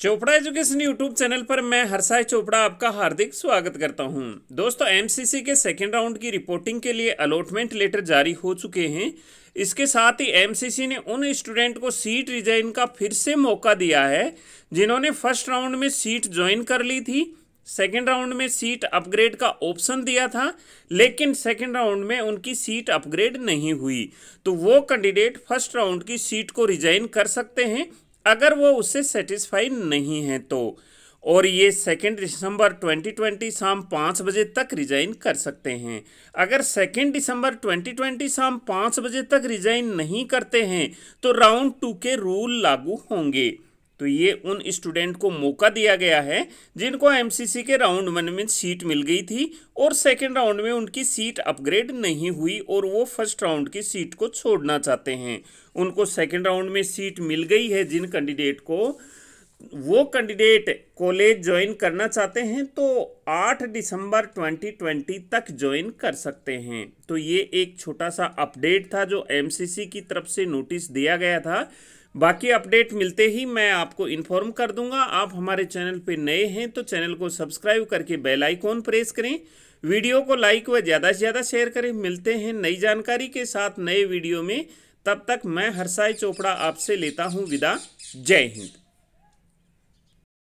Chopra education YouTube channel पर मैं हर्षाय चोपड़ा आपका हार्दिक स्वागत करता हूं। दोस्तों एमसीसी के सेकेंड राउंड की रिपोर्टिंग के लिए अलॉटमेंट लेटर जारी हो चुके हैं इसके साथ ही एमसीसी ने उन स्टूडेंट को सीट रिजाइन का फिर से मौका दिया है जिन्होंने फर्स्ट राउंड में सीट ज्वाइन कर ली थी सेकेंड राउंड में सीट अपग्रेड का ऑप्शन दिया था लेकिन सेकेंड राउंड में उनकी सीट अपग्रेड नहीं हुई तो वो कैंडिडेट फर्स्ट राउंड की सीट को रिजाइन कर सकते हैं अगर वो उससे सेटिस्फाई नहीं है तो और ये सेकेंड दिसंबर 2020 शाम पाँच बजे तक रिजाइन कर सकते हैं अगर सेकेंड दिसंबर 2020 शाम पाँच बजे तक रिजाइन नहीं करते हैं तो राउंड टू के रूल लागू होंगे तो ये उन स्टूडेंट को मौका दिया गया है जिनको एमसीसी के राउंड वन में सीट मिल गई थी और सेकेंड राउंड में उनकी सीट अपग्रेड नहीं हुई और वो फर्स्ट राउंड की सीट को छोड़ना चाहते हैं उनको सेकेंड राउंड में सीट मिल गई है जिन कैंडिडेट को वो कैंडिडेट कॉलेज ज्वाइन करना चाहते हैं तो 8 दिसंबर 2020 तक ज्वाइन कर सकते हैं तो ये एक छोटा सा अपडेट था जो एमसीसी की तरफ से नोटिस दिया गया था बाकी अपडेट मिलते ही मैं आपको इन्फॉर्म कर दूंगा आप हमारे चैनल पे नए हैं तो चैनल को सब्सक्राइब करके बेल आइकॉन प्रेस करें वीडियो को लाइक व ज़्यादा से ज़्यादा शेयर करें मिलते हैं नई जानकारी के साथ नए वीडियो में तब तक मैं हर्षाई चोपड़ा आपसे लेता हूँ विदा जय हिंद